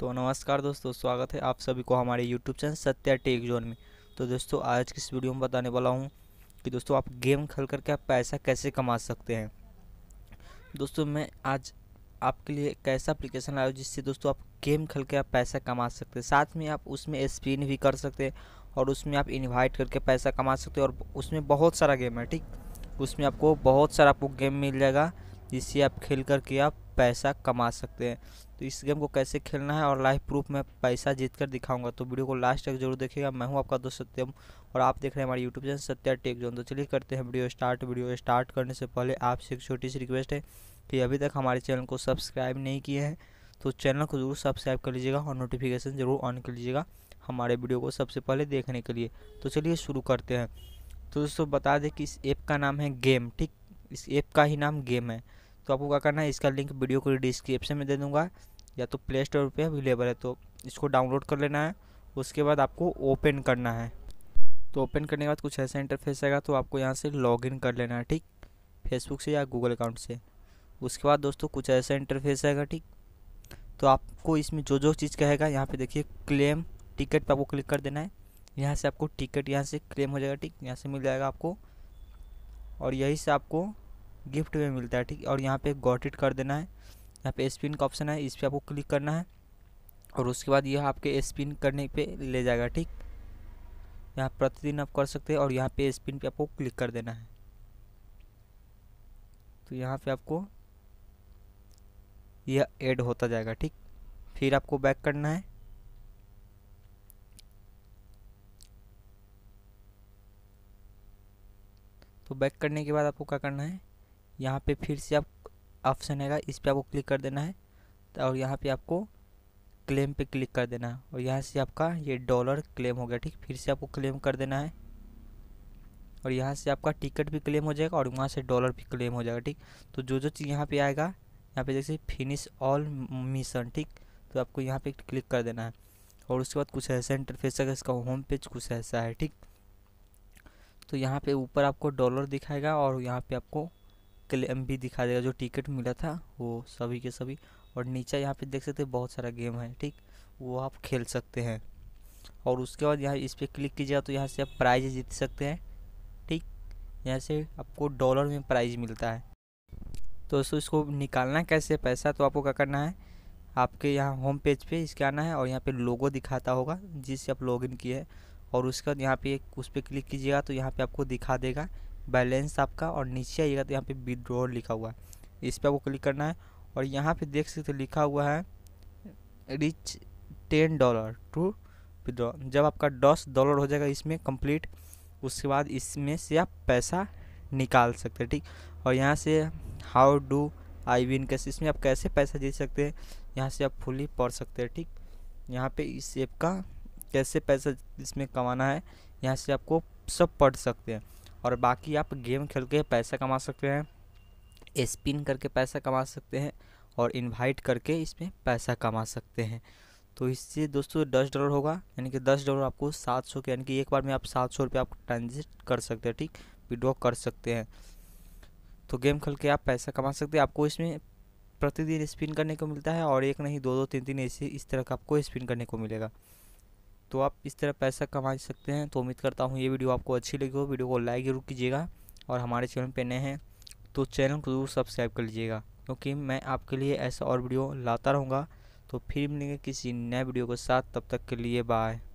तो नमस्कार दोस्तों स्वागत है आप सभी को हमारे YouTube channel Satya Tech Zone में तो दोस्तों आज की इस वीडियो में बताने वाला हूँ कि दोस्तों आप गेम खेल करके आप पैसा कैसे कमा सकते हैं दोस्तों मैं आज आपके लिए एक ऐसा अप्लीकेशन आया जिससे दोस्तों आप गेम खेल के आप पैसा कमा सकते हैं साथ में आप उसमें स्पिन भी कर सकते हैं और उसमें आप इन्वाइट करके पैसा कमा सकते हैं और उसमें बहुत सारा गेम है ठीक उसमें आपको बहुत सारा आपको गेम मिल जाएगा जिससे आप खेल करके आप पैसा कमा सकते हैं तो इस गेम को कैसे खेलना है और लाइफ प्रूफ में पैसा जीत कर दिखाऊंगा तो वीडियो को लास्ट तक जरूर देखिएगा मैं हूं आपका दोस्त सत्यम और आप देख रहे हैं हमारे YouTube channel Satya Tech Zone तो चलिए करते हैं वीडियो स्टार्ट वीडियो स्टार्ट करने से पहले आपसे एक छोटी सी रिक्वेस्ट है कि अभी तक हमारे चैनल को सब्सक्राइब नहीं किए हैं तो चैनल को जरूर सब्सक्राइब कर लीजिएगा और नोटिफिकेशन ज़रूर ऑन कर लीजिएगा हमारे वीडियो को सबसे पहले देखने के लिए तो चलिए शुरू करते हैं तो दोस्तों बता दें कि इस ऐप का नाम है गेम ठीक इस ऐप का ही नाम गेम है तो आपको क्या करना है इसका लिंक वीडियो को डिस्क्रिप्शन में दे दूँगा या तो प्ले स्टोर पर अवेलेबल है तो इसको डाउनलोड कर लेना है उसके बाद आपको ओपन करना है तो ओपन करने के बाद कुछ ऐसा इंटरफेस आएगा तो आपको यहाँ से लॉगिन कर लेना है ठीक फेसबुक से या गूगल अकाउंट से उसके बाद दोस्तों कुछ ऐसा इंटरफेस आएगा ठीक तो आपको इसमें जो जो चीज़ कहेगा यहाँ पे देखिए क्लेम टिकट पर आपको क्लिक कर देना है यहाँ से आपको टिकट यहाँ से क्लेम हो जाएगा ठीक यहाँ से मिल जाएगा आपको और यही से आपको गिफ्ट में मिलता है ठीक और यहाँ पे गॉट इट कर देना है यहाँ पे स्पिन का ऑप्शन है इस पर आपको क्लिक करना है और उसके बाद यह आपके स्पिन करने पे ले जाएगा ठीक यहाँ प्रतिदिन आप कर सकते हैं और यहाँ पे स्पिन पे आपको क्लिक कर देना है तो यहाँ पे आपको यह ऐड होता जाएगा ठीक फिर आपको बैक करना है तो बैक करने के बाद आपको क्या करना है यहाँ पे फिर से आप ऑप्शन आएगा इस पर आपको क्लिक कर देना है और यहाँ पे आपको क्लेम पे क्लिक कर देना है और यहाँ से आपका ये डॉलर क्लेम हो गया ठीक फिर से आपको क्लेम कर देना है और यहाँ से आपका टिकट भी क्लेम हो जाएगा और वहाँ से डॉलर भी क्लेम हो जाएगा ठीक तो जो जो चीज़ यहाँ पर आएगा यहाँ पे जैसे फिनिश ऑल मिशन ठीक तो आपको यहाँ पर क्लिक कर देना है और उसके बाद कुछ ऐसा इंटरफेस है इसका होम पेज कुछ ऐसा है ठीक तो यहाँ पे ऊपर आपको डॉलर दिखाएगा और यहाँ पे आपको क्लेम भी दिखा देगा जो टिकट मिला था वो सभी के सभी और नीचे यहाँ पे देख सकते हैं बहुत सारा गेम है ठीक वो आप खेल सकते हैं और उसके बाद यहाँ इस पर क्लिक कीजिएगा तो यहाँ से आप प्राइज जीत सकते हैं ठीक यहाँ से आपको डॉलर में प्राइज मिलता है तो दोस्तों इसको निकालना कैसे पैसा तो आपको क्या करना है आपके यहाँ होम पेज पे इसके आना है और यहाँ पे लोगो दिखाता होगा जिससे आप लॉगिन किए और उसके बाद यहाँ पे उस पर क्लिक कीजिएगा तो यहाँ पे आपको दिखा देगा बैलेंस आपका और नीचे आइएगा तो यहाँ पे विड्रॉ लिखा हुआ है इस पर आपको क्लिक करना है और यहाँ पे देख सकते लिखा हुआ है reach ten dollar to withdraw जब आपका दस डॉलर हो जाएगा इसमें कंप्लीट उसके बाद इसमें से आप पैसा निकाल सकते हैं ठीक और यहाँ से हाउ डू आई विन कैसे इसमें आप कैसे पैसा जीत सकते हैं यहाँ से आप फुली पढ़ सकते हैं ठीक यहाँ पे इस ऐप का कैसे पैसा इसमें कमाना है यहाँ से आपको सब पढ़ सकते हैं और बाकी आप गेम खेल के पैसा कमा सकते हैं स्पिन करके पैसा कमा सकते हैं और इनवाइट करके इसमें पैसा कमा सकते हैं तो इससे दोस्तों दस डॉलर होगा यानी कि दस डॉलर आपको सात सौ के यानी कि एक बार में आप सात सौ रुपये आप ट्रांजेक्ट कर सकते हैं ठीक विड्रॉ कर सकते हैं तो गेम खेल के आप पैसा कमा सकते हैं आपको इसमें प्रतिदिन स्पिन करने को मिलता है और एक नहीं दो दो तीन तीन ऐसे इस तरह का आपको स्पिन करने को मिलेगा तो आप इस तरह पैसा कमा सकते हैं तो उम्मीद करता हूँ ये वीडियो आपको अच्छी लगी हो वीडियो को लाइक जरूर कीजिएगा और हमारे चैनल पर नए हैं तो चैनल को ज़रूर सब्सक्राइब कर लीजिएगा क्योंकि मैं आपके लिए ऐसा और वीडियो लाता रहूँगा तो फिर मिलेंगे किसी नए वीडियो के साथ तब तक के लिए बाय